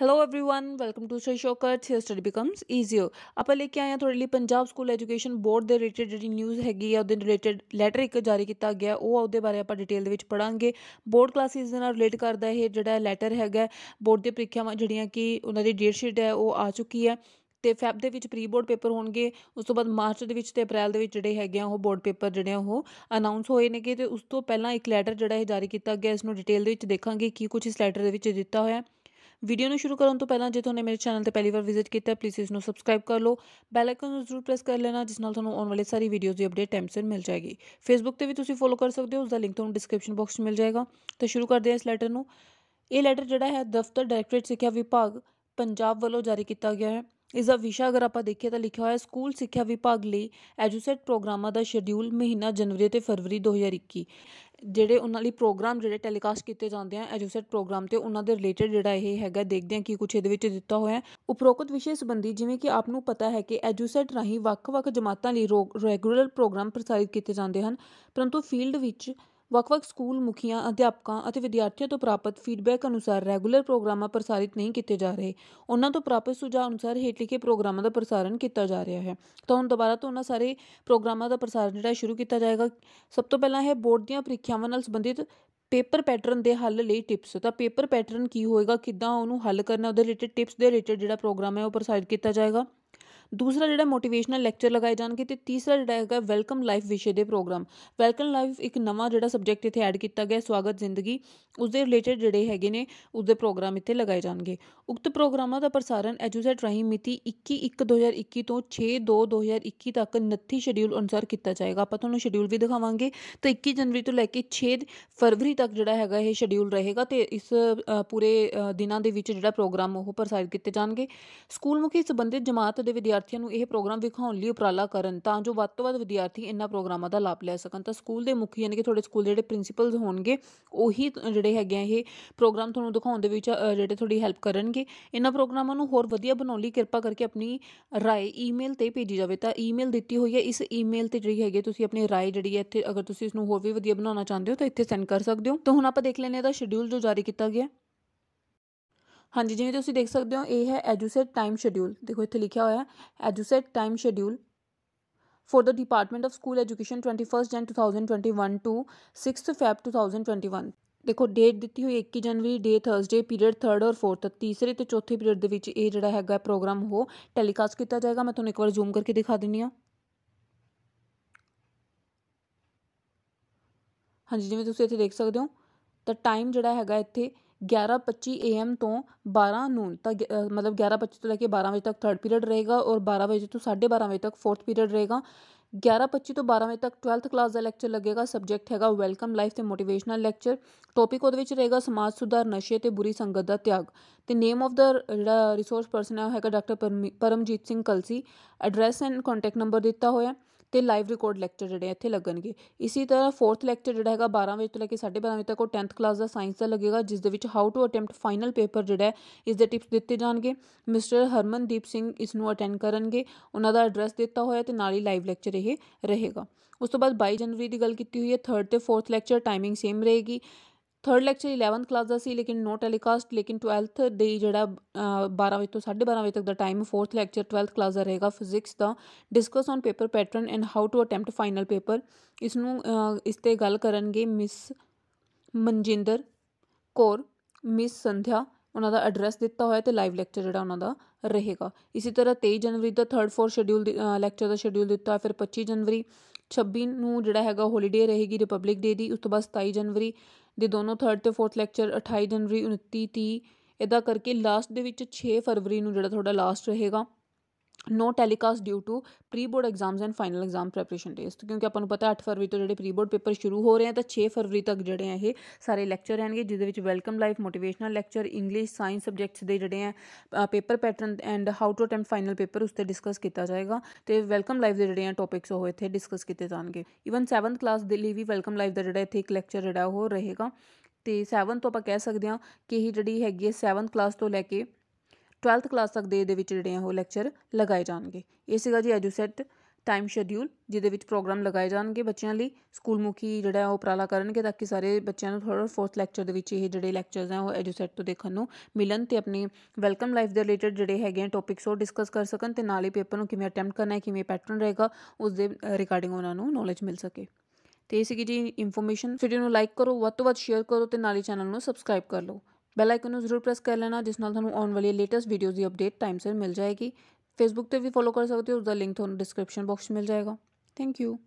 hello everyone welcome to so ਸ਼ੋਕਰਟ here study becomes easier ਆਪਾਂ ਲੈ ਕੇ ਆਏ ਹਾਂ ਤੁਹਾਡੇ ਲਈ ਪੰਜਾਬ ਸਕੂਲ ਐਜੂਕੇਸ਼ਨ ਬੋਰਡ ਦੇ ਰਿਲੇਟਡ ਜਿਹੜੀ ਨਿਊਜ਼ ਹੈਗੀ ਆ ਉਹਦੇ ਰਿਲੇਟਡ ਲੈਟਰ ਇੱਕ ਜਾਰੀ ਕੀਤਾ ਗਿਆ ਉਹ ਆ ਉਹਦੇ ਬਾਰੇ ਆਪਾਂ ਡਿਟੇਲ ਦੇ ਵਿੱਚ ਪੜਾਂਗੇ ਬੋਰਡ ਕਲਾਸਿਸ ਦੇ ਨਾਲ ਰਿਲੇਟ ਕਰਦਾ ਇਹ ਜਿਹੜਾ ਲੈਟਰ ਹੈਗਾ ਬੋਰਡ ਦੇ ਪ੍ਰੀਖਿਆਵਾਂ ਜਿਹੜੀਆਂ ਕਿ ਉਹਨਾਂ ਦੀ ਡੇਟ ਸ਼ੀਟ ਹੈ ਉਹ ਆ ਚੁੱਕੀ ਹੈ ਤੇ ਫੈਬ ਦੇ ਵਿੱਚ ਪ੍ਰੀ ਬੋਰਡ ਪੇਪਰ ਹੋਣਗੇ ਉਸ ਤੋਂ ਬਾਅਦ ਮਾਰਚ ਦੇ ਵਿੱਚ ਤੇ ਅਪ੍ਰੈਲ ਦੇ ਵਿੱਚ ਜਿਹੜੇ ਹੈਗੇ ਆ ਉਹ ਬੋਰਡ ਪੇਪਰ ਜਿਹੜੇ ਉਹ ਅਨਾਉਂਸ ਹੋਏ ਨੇਗੇ ਤੇ ਉਸ ਤੋਂ ਪਹਿਲਾਂ ਇੱਕ ਲੈਟਰ ਜਿਹੜਾ ਇਹ ਜਾਰੀ ਕੀਤਾ ਗਿਆ ਇਸ ਨੂੰ ਡਿਟੇਲ ਦੇ ਵਿੱਚ ਦੇਖਾਂਗੇ ਕੀ ਕੁਝ ਇਸ ਲੈਟਰ ਦੇ ਵਿੱਚ ਦਿੱਤਾ ਹੋਇਆ ਹੈ ਵੀਡੀਓ ਨੂੰ ਸ਼ੁਰੂ ਕਰਨ ਤੋਂ ਪਹਿਲਾਂ ਜੇ ਤੁਹਾਨੂੰ ਮੇਰੇ ਚੈਨਲ ਤੇ ਪਹਿਲੀ ਵਾਰ ਵਿਜ਼ਿਟ ਕੀਤਾ ਪਲੀਜ਼ ਇਸ ਨੂੰ ਸਬਸਕ੍ਰਾਈਬ ਕਰ ਲਓ ਬੈਲ ਆਈਕਨ ਨੂੰ ਜ਼ਰੂਰ ਪ੍ਰੈਸ ਕਰ ਲੈਣਾ ਜਿਸ ਨਾਲ ਤੁਹਾਨੂੰ ਆਉਣ ਵਾਲੇ ਸਾਰੀ ਵੀਡੀਓਜ਼ ਦੀ ਅਪਡੇਟ ਟਾਈਮ ਸਿਰ ਮਿਲ ਜਾਏਗੀ ਫੇਸਬੁੱਕ ਤੇ ਵੀ ਤੁਸੀਂ ਫੋਲੋ ਕਰ ਸਕਦੇ ਹੋ ਉਸ ਦਾ ਲਿੰਕ ਤੁਹਾਨੂੰ ਡਿਸਕ੍ਰਿਪਸ਼ਨ ਬਾਕਸ 'ਚ ਮਿਲ ਜਾਏਗਾ ਤਾਂ ਸ਼ੁਰੂ ਕਰਦੇ ਹਾਂ ਇਸ ਲੈਟਰ ਨੂੰ ਇਹ ਲੈਟਰ ਜਿਹੜਾ ਹੈ ਦਫ਼ਤਰ ਡਾਇਰੈਕਟੋਰੇਟ ਸਿੱਖਿਆ ਵਿਭਾਗ ਪੰਜਾਬ ਵੱਲੋਂ ਜਾਰੀ ਕੀਤਾ ਗਿਆ ਹੈ ਇਸ ਦਾ ਵਿਸ਼ਾ ਅਗਰ ਆਪਾਂ ਦੇਖੀਏ ਤਾਂ ਲਿਖਿਆ ਹੋਇਆ ਸਕੂਲ ਸਿੱਖਿਆ ਵਿਭਾਗ ਲਈ ਐਜੂਸੈਟ ਪ੍ਰੋਗਰਾਮਾਂ ਦਾ ਸ਼ਡਿਊਲ ਮਹੀਨਾ ਜਨਵਰੀ ਤੇ ਫਰਵਰੀ 2021 ਜਿਹੜੇ ਉਹਨਾਂ ਲਈ ਪ੍ਰੋਗਰਾਮ ਜਿਹੜੇ ਟੈਲੀਕਾਸਟ ਕੀਤੇ ਜਾਂਦੇ ਆ ਐਜੂਸੈਟ ਪ੍ਰੋਗਰਾਮ ਤੇ ਉਹਨਾਂ ਦੇ ਰਿਲੇਟਡ ਜਿਹੜਾ ਇਹ ਹੈਗਾ ਦੇਖਦੇ ਆ ਕਿ ਕੁਝ ਇਹਦੇ ਵਿੱਚ ਦਿੱਤਾ ਹੋਇਆ ਹੈ ਉਪਰੋਕਤ ਵਿਸ਼ੇ ਸੰਬੰਧੀ ਜਿਵੇਂ ਕਿ ਆਪ ਨੂੰ ਪਤਾ ਹੈ ਕਿ ਐਜੂਸੈਟ ਰਾਹੀਂ ਵੱਖ-ਵੱਖ ਜਮਾਤਾਂ ਲਈ ਰੈਗੂਲਰ ਪ੍ਰੋਗਰਾਮ ਪ੍ਰਸਾਰਿਤ ਕੀਤੇ ਜਾਂਦੇ ਹਨ ਪਰੰਤੂ ਫੀਲਡ ਵਿੱਚ ਵੱਖ-ਵੱਖ ਸਕੂਲ ਮੁਖੀਆਂ ਅਧਿਆਪਕਾਂ ਅਤੇ ਵਿਦਿਆਰਥੀਆਂ ਤੋਂ ਪ੍ਰਾਪਤ ਫੀਡਬੈਕ ਅਨੁਸਾਰ ਰੈਗੂਲਰ ਪ੍ਰੋਗਰਾਮਾਂ ਪ੍ਰਸਾਰਿਤ ਨਹੀਂ ਕੀਤੇ ਜਾ ਰਹੇ ਉਹਨਾਂ ਤੋਂ ਪ੍ਰਾਪਤ ਸੁਝਾਅ ਅਨੁਸਾਰ ਹੇਠ ਲਿਖੇ ਪ੍ਰੋਗਰਾਮਾਂ ਦਾ ਪ੍ਰਸਾਰਣ ਕੀਤਾ ਜਾ ਰਿਹਾ ਹੈ ਤਾਂ ਹੁਣ ਦੁਬਾਰਾ ਤੋਂ ਉਹਨਾਂ ਸਾਰੇ ਪ੍ਰੋਗਰਾਮਾਂ ਦਾ ਪ੍ਰਸਾਰਣ ਜਿਹੜਾ ਸ਼ੁਰੂ ਕੀਤਾ ਜਾਏਗਾ ਸਭ ਤੋਂ ਪਹਿਲਾਂ ਹੈ ਬੋਰਡ ਦੀਆਂ ਪ੍ਰੀਖਿਆਵਾਂ ਨਾਲ ਸੰਬੰਧਿਤ ਪੇਪਰ ਪੈਟਰਨ ਦੇ ਹੱਲ ਲਈ ਟਿਪਸ ਤਾਂ ਪੇਪਰ ਪੈਟਰਨ ਕੀ ਹੋਏਗਾ ਕਿੱਦਾਂ ਉਹਨੂੰ ਹੱਲ ਕਰਨਾ ਉਹਦੇ ਰਿਲੇਟਡ ਟਿਪਸ ਦੇ ਰਿਲੇਟਡ ਜਿਹੜਾ ਪ੍ਰੋਗਰਾਮ ਹੈ ਉਹ ਪ੍ਰਸਾਰਿਤ ਕੀਤਾ ਜਾਏਗਾ ਦੂਸਰਾ ਜਿਹੜਾ ਮੋਟੀਵੇਸ਼ਨਲ ਲੈਕਚਰ ਲਗਾਏ ਜਾਣਗੇ ਤੇ ਤੀਸਰਾ ਜਿਹੜਾ ਹੈਗਾ ਵੈਲਕਮ ਲਾਈਫ ਵਿਸ਼ੇ ਦੇ ਪ੍ਰੋਗਰਾਮ ਵੈਲਕਮ ਲਾਈਫ ਇੱਕ ਨਵਾਂ ਜਿਹੜਾ ਸਬਜੈਕਟ ਇੱਥੇ ਐਡ ਕੀਤਾ ਗਿਆ ਸਵਾਗਤ ਜ਼ਿੰਦਗੀ ਉਸ ਦੇ ਰਿਲੇਟਡ ਜਿਹੜੇ ਹੈਗੇ ਨੇ ਉਸ ਦੇ ਪ੍ਰੋਗਰਾਮ ਇੱਥੇ ਲਗਾਏ ਜਾਣਗੇ ਉਕਤ ਪ੍ਰੋਗਰਾਮਾਂ ਦਾ ਪ੍ਰਸਾਰਣ ਐਜੂਸੈਟ ਰਾਹੀਂ ਮਿਤੀ 21/1/2021 ਤੋਂ 6/2/2021 ਤੱਕ ਨੱਥੀ ਸ਼ਡਿਊਲ ਅਨੁਸਾਰ ਕੀਤਾ ਜਾਏਗਾ ਆਪਾਂ ਤੁਹਾਨੂੰ ਸ਼ਡਿਊਲ ਵੀ ਦਿਖਾਵਾਂਗੇ ਤਾਂ 21 ਜਨਵਰੀ ਤੋਂ ਲੈ ਕੇ 6 ਫਰਵਰੀ ਤੱਕ ਜਿਹੜਾ ਹੈਗਾ ਇਹ ਸ਼ਡਿਊਲ ਰਹੇਗਾ ਤੇ ਇਸ ਪੂਰੇ ਦਿਨਾਂ ਦੇ ਵਿੱਚ ਜਿਹੜਾ ਪ੍ਰੋਗਰਾਮ ਉਹ ਪ੍ਰਸਾਰਿਤ ਕੀਤੇ ਜਾਣਗੇ ਸਕੂਲ ਮੁਖੀ ਸੰਬੰਧਿਤ ਜਮਾਤ ਦੇ ਵਿਦਿਆਰਥੀ ਵਿਦਿਆਰਥੀਆਂ ਨੂੰ ਇਹ ਪ੍ਰੋਗਰਾਮ ਵਿਖਾਉਣ ਲਈ ਉਪਰਾਲਾ ਕਰਨ ਤਾਂ ਜੋ ਵੱਧ ਤੋਂ ਵੱਧ ਵਿਦਿਆਰਥੀ ਇਹਨਾਂ ਪ੍ਰੋਗਰਾਮਾਂ ਦਾ ਲਾਭ ਲੈ ਸਕਣ ਤਾਂ ਸਕੂਲ ਦੇ ਮੁਖੀ ਯਾਨੀ ਕਿ ਤੁਹਾਡੇ ਸਕੂਲ ਦੇ ਜਿਹੜੇ ਪ੍ਰਿੰਸੀਪਲਸ ਹੋਣਗੇ ਉਹੀ ਜਿਹੜੇ ਹੈਗੇ ਆ ਇਹ ਪ੍ਰੋਗਰਾਮ ਤੁਹਾਨੂੰ ਦਿਖਾਉਣ ਦੇ ਵਿੱਚ ਜਿਹੜੇ ਤੁਹਾਡੀ ਹੈਲਪ ਕਰਨਗੇ ਇਹਨਾਂ ਪ੍ਰੋਗਰਾਮਾਂ ਨੂੰ ਹੋਰ ਵਧੀਆ ਬਣਾਉਣ ਲਈ ਕਿਰਪਾ ਕਰਕੇ ਆਪਣੀ رائے ਈਮੇਲ ਤੇ ਭੇਜੀ ਜਾਵੇ ਤਾਂ ਈਮੇਲ ਦਿੱਤੀ ਹੋਈ ਹੈ ਇਸ ਈਮੇਲ ਤੇ ਜਿਹੜੀ ਹੈਗੇ ਤੁਸੀਂ ਆਪਣੀ رائے ਜਿਹੜੀ ਹੈ ਇੱਥੇ ਅਗਰ ਤੁਸੀਂ ਇਸ ਨੂੰ ਹੋਰ ਵੀ ਵਧੀਆ ਬਣਾਉਣਾ ਚਾਹੁੰਦੇ ਹੋ ਤਾਂ ਇੱਥੇ ਸੈਂਡ ਕਰ ਸਕਦੇ ਹੋ ਤਾਂ ਹੁਣ ਆਪਾਂ ਦੇਖ ਲੈਨੇ ਦਾ ਸ਼ਡਿਊਲ ਜੋ ਜਾਰੀ ਕੀਤਾ ਗਿਆ ਹਾਂਜੀ ਜਿਵੇਂ ਤੁਸੀਂ ਦੇਖ ਸਕਦੇ ਹੋ ਇਹ ਹੈ ਐਜੂਸੈਟ ਟਾਈਮ ਸ਼ੈਡਿਊਲ ਦੇਖੋ ਇੱਥੇ ਲਿਖਿਆ ਹੋਇਆ ਹੈ ਐਜੂਸੈਟ ਟਾਈਮ ਸ਼ੈਡਿਊਲ for ਦਾ ਡਿਪਾਰਟਮੈਂਟ ਆਫ ਸਕੂਲ ਐਜੂਕੇਸ਼ਨ 21 ਜਨ 2021 ਟੂ 6 ਫੈਬ 2021 ਦੇਖੋ ਡੇਟ ਦਿੱਤੀ ਹੋਈ 21 ਜਨਵਰੀ ਡੇ ਥਰਸਡੇ ਪੀਰੀਅਡ 3rd ਔਰ 4th ਤੀਸਰੇ ਤੇ ਚੌਥੇ ਪੀਰੀਅਡ ਦੇ ਵਿੱਚ ਇਹ ਜਿਹੜਾ ਹੈਗਾ ਪ੍ਰੋਗਰਾਮ ਉਹ ਟੈਲੀਕਾਸਟ ਕੀਤਾ ਜਾਏਗਾ ਮੈਂ ਤੁਹਾਨੂੰ ਇੱਕ ਵਾਰ ਜ਼ੂਮ ਕਰਕੇ ਦਿਖਾ ਦਿੰਨੀ ਆ ਹਾਂਜੀ ਜਿਵੇਂ ਤੁਸੀਂ ਇੱਥੇ ਦੇਖ ਸਕਦੇ ਹੋ ਤਾਂ ਟਾਈਮ ਜਿਹੜਾ ਹੈਗਾ ਇੱਥੇ ਗਿਆਰਾਂ ਪੱਚੀ ਏ ਐੱਮ ਤੋਂ ਬਾਰਾਂ ਨੂਨ ਤੱਕ ਮਤਲਬ ਗਿਆਰਾਂ ਪੱਚੀ ਤੋਂ ਲੈ ਕੇ ਬਾਰਾਂ ਵਜੇ ਤੱਕ ਥਰਡ ਪੀਰੀਅਡ ਰਹੇਗਾ ਔਰ ਬਾਰਾਂ ਵਜੇ ਤੋਂ ਸਾਢੇ ਬਾਰਾਂ ਵਜੇ ਤੱਕ ਫੋਰਥ ਪੀਰੀਅਡ ਰਹੇਗਾ 11:25 ਤੋਂ 12 ਵਜੇ ਤੱਕ 12th ਕਲਾਸ ਦਾ ਲੈਕਚਰ ਲੱਗੇਗਾ ਸਬਜੈਕਟ ਹੈਗਾ ਵੈਲਕਮ ਲਾਈਫ ਤੇ ਮੋਟੀਵੇਸ਼ਨਲ ਲੈਕਚਰ ਟੌਪਿਕ ਉਹਦੇ ਵਿੱਚ ਰਹੇਗਾ ਸਮਾਜ ਸੁਧਾਰ ਨਸ਼ੇ ਤੇ ਬੁਰੀ ਸੰਗਤ ਦਾ ਤਿਆਗ ਤੇ ਨੇਮ ਆਫ ਦਾ ਜਿਹੜਾ ਰਿਸੋਰਸ ਪਰਸਨ ਹੈ ਉਹ ਹੈਗਾ doctor Paramjit Singh Kalsi address and contact number ਦਿੱਤਾ ਹੋਇਆ ਤੇ ਲਾਈਵ ਰਿਕਾਰਡ ਲੈਕਚਰ ਜਿਹੜੇ ਇੱਥੇ ਲੱਗਣਗੇ ਇਸੇ ਤਰ੍ਹਾਂ ਫੋਰਥ ਲੈਕਚਰ ਜਿਹੜਾ ਹੈਗਾ 12 ਵਜੇ ਤੋਂ ਲੈ ਕੇ 12:30 ਵਜੇ ਤੱਕ ਉਹ 10th ਕਲਾਸ ਦਾ ਸਾਇੰਸ ਦਾ ਲੱਗੇਗਾ ਜਿਸ ਦੇ ਵਿੱਚ how to attempt final paper ਜਿਹੜਾ ਇਸ ਦੇ ਟਿਪਸ ਦਿੱਤੇ ਜਾਣਗੇ ਮਿਸਟਰ ਹਰਮਨਦੀਪ ਸਿੰਘ ਇਸ ਨੂੰ ਅਟੈਂਡ ਕਰਨਗੇ ਉਹਨਾਂ ਦਾ ਐਡਰੈਸ ਦਿੱਤਾ ਹੋਇਆ ਤੇ ਨਾਲ ਹੀ ਲਾਈਵ ਲੈਕਚਰ ਇਹ ਰਹੇਗਾ ਉਸ ਤੋਂ ਬਾਅਦ 22 ਜਨਵਰੀ ਦੀ ਗੱਲ ਕੀਤੀ ਹੋਈ ਹੈ 3rd ਤੇ 4th ਲੈਕਚਰ ਟਾਈਮਿੰਗ ਸੇਮ ਰਹੇਗੀ ਥਰਡ ਲੈਕਚਰ 11th ਕਲਾਸ ਦਾ ਸੀ ਲੇਕਿਨ ਨੋ ਟੈਲੀਕਾਸਟ ਲੇਕਿਨ 12th ਦੇ ਜਿਹੜਾ 12 ਵਜੇ ਤੋਂ 12:30 ਵਜੇ ਤੱਕ ਦਾ time fourth lecture 12th class ਦਾ ਰਹੇਗਾ ਫਿਜ਼ਿਕਸ ਦਾ discuss on paper pattern and how to attempt final paper ਇਸ ਨੂੰ ਇਸ ਤੇ ਗੱਲ ਕਰਨਗੇ ਮਿਸ ਮਨਜਿੰਦਰ ਕੌਰ ਮਿਸ ਸੰਧਿਆ ਉਹਨਾਂ ਦਾ ਐਡਰੈਸ ਦਿੱਤਾ ਹੋਇਆ ਤੇ ਲਾਈਵ ਲੈਕਚਰ ਜਿਹੜਾ ਉਹਨਾਂ ਦਾ ਰਹੇਗਾ ਇਸੇ ਤਰ੍ਹਾਂ 23 ਜਨਵਰੀ ਦਾ 3rd 4th ਸ਼ਡਿਊਲ ਲੈਕਚਰ ਦਾ ਸ਼ਡਿਊਲ ਦਿੱਤਾ ਫਿਰ 25 ਜਨਵਰੀ 26 ਨੂੰ ਜਿਹੜਾ ਹੈਗਾ ਹੌਲੀਡੇ ਰਹੇਗੀ ਰਿਪਬਲਿਕ ਡੇ ਦੀ ਉਸ ਤੋਂ ਬਾਅਦ 27 ਜਨਵਰੀ ਦੇ ਦੋਨੋਂ 3rd ਤੇ 4th ਲੈਕਚਰ 28 ਜਨਵਰੀ 29 30 ਇਦਾਂ ਕਰਕੇ ਲਾਸਟ ਦੇ ਵਿੱਚ 6 ਫਰਵਰੀ ਨੂੰ ਜਿਹੜਾ ਤੁਹਾਡਾ ਲਾਸਟ ਰਹੇਗਾ no telecast due to pre board exams and final exam preparation days ਕਿਉਂਕਿ ਆਪਾਂ ਨੂੰ ਪਤਾ 8 ਫਰਵਰੀ ਤੋਂ ਜਿਹੜੇ ਪ੍ਰੀ ਬੋਰਡ ਪੇਪਰ ਸ਼ੁਰੂ ਹੋ ਰਹੇ ਆ ਤਾਂ 6 ਫਰਵਰੀ ਤੱਕ ਜਿਹੜੇ ਆ ਇਹ ਸਾਰੇ ਲੈਕਚਰ ਰਹਿਣਗੇ ਜਿਦੇ ਵਿੱਚ welcome life motivational lecture English science subjects ਦੇ ਜਿਹੜੇ ਆ paper pattern and how to attempt final paper ਉਸ ਤੇ ਡਿਸਕਸ ਕੀਤਾ ਜਾਏਗਾ ਤੇ ਵੈਲਕਮ ਲਾਈਫ ਦੇ ਜਿਹੜੇ ਆ ਟੌਪਿਕਸ ਉਹ ਇੱਥੇ ਡਿਸਕਸ ਕੀਤੇ ਜਾਣਗੇ ਇਵਨ 7th ਕਲਾਸ ਦੇ ਲਈ ਵੀ ਵੈਲਕਮ ਲਾਈਫ ਦਾ ਜਿਹੜਾ ਇੱਥੇ ਇੱਕ ਲੈਕਚਰ ਜਿਹੜਾ ਉਹ ਰਹੇਗਾ ਤੇ 7 ਤੋਂ ਆਪਾਂ ਕਹਿ ਸਕਦੇ ਹਾਂ ਕਿ ਇਹ ਜਿਹੜੀ ਹੈਗੀ 7th ਕਲਾਸ ਤੋਂ ਲੈ ਕੇ 12th ਕਲਾਸ ਤੱਕ ਦੇ ਦੇ ਵਿੱਚ ਜਿਹੜੇ ਆ ਉਹ ਲੈਕਚਰ ਲਗਾਏ ਜਾਣਗੇ ਇਹ ਸੀਗਾ ਜੀ ਐਜੂਸੈਟ ਟਾਈਮ ਸ਼ਡਿਊਲ ਜਿਹਦੇ ਵਿੱਚ ਪ੍ਰੋਗਰਾਮ ਲਗਾਏ ਜਾਣਗੇ ਬੱਚਿਆਂ ਲਈ ਸਕੂਲ ਮੁਖੀ ਜਿਹੜਾ ਉਹ ਉਪਰਾਲਾ ਕਰਨਗੇ ਤਾਂ ਕਿ ਸਾਰੇ ਬੱਚਿਆਂ ਨੂੰ ਥੋੜਾ ਫੋਰਥ ਲੈਕਚਰ ਦੇ ਵਿੱਚ ਇਹ ਜਿਹੜੇ ਲੈਕਚਰਸ ਆ ਉਹ ਐਜੂਸੈਟ ਤੋਂ ਦੇਖਣ ਨੂੰ ਮਿਲਣ ਤੇ ਆਪਣੀ ਵੈਲਕਮ ਲਾਈਫ ਦੇ ਰਿਲੇਟਡ ਜਿਹੜੇ ਹੈਗੇ ਟੌਪਿਕਸ ਉਹ ਡਿਸਕਸ ਕਰ ਸਕਣ ਤੇ ਨਾਲ ਹੀ ਪੇਪਰ ਨੂੰ ਕਿਵੇਂ ਅਟੈਂਪਟ ਕਰਨਾ ਹੈ ਕਿਵੇਂ ਪੈਟਰਨ ਰਹੇਗਾ ਉਸ ਦੇ ਰਿਗਾਰਡਿੰਗ ਉਹਨਾਂ ਨੂੰ ਨੌਲੇਜ ਮਿਲ ਸਕੇ ਤੇ ਇਹ ਸੀਗੀ ਜੀ ਇਨਫੋਰਮੇਸ਼ਨ ਵੀਡੀਓ ਨੂੰ ਲਾਈਕ ਕਰੋ ਵੱਧ ਤੋਂ ਵੱਧ ਸ਼ੇਅਰ ਕਰੋ ਤੇ ਨਾਲ ਹੀ ਚੈਨਲ ਨੂੰ ਸਬਸਕ੍ਰਾਈਬ ਕਰ ਲਓ ਬੈਲ ਆਈਕਨ ਨੂੰ ਜ਼ਰੂਰ ਪ੍ਰੈਸ ਕਰ ਲੈਣਾ ਜਿਸ ਨਾਲ ਤੁਹਾਨੂੰ ਆਉਣ ਵਾਲੀ ਲੇਟੈਸਟ ਵੀਡੀਓਜ਼ ਦੀ ਅਪਡੇਟ ਟਾਈਮ ਸਿਰ ਮਿਲ ਜਾਏਗੀ ਫੇਸਬੁੱਕ ਤੇ ਵੀ ਫੋਲੋ ਕਰ ਸਕਦੇ ਹੋ ਉਸ ਦਾ ਲਿੰਕ ਤੁਹਾਨੂੰ ਡਿਸਕ੍ਰਿਪਸ਼ਨ ਬਾਕਸ ਮਿਲ ਜਾਏਗਾ ਥੈਂਕ ਯੂ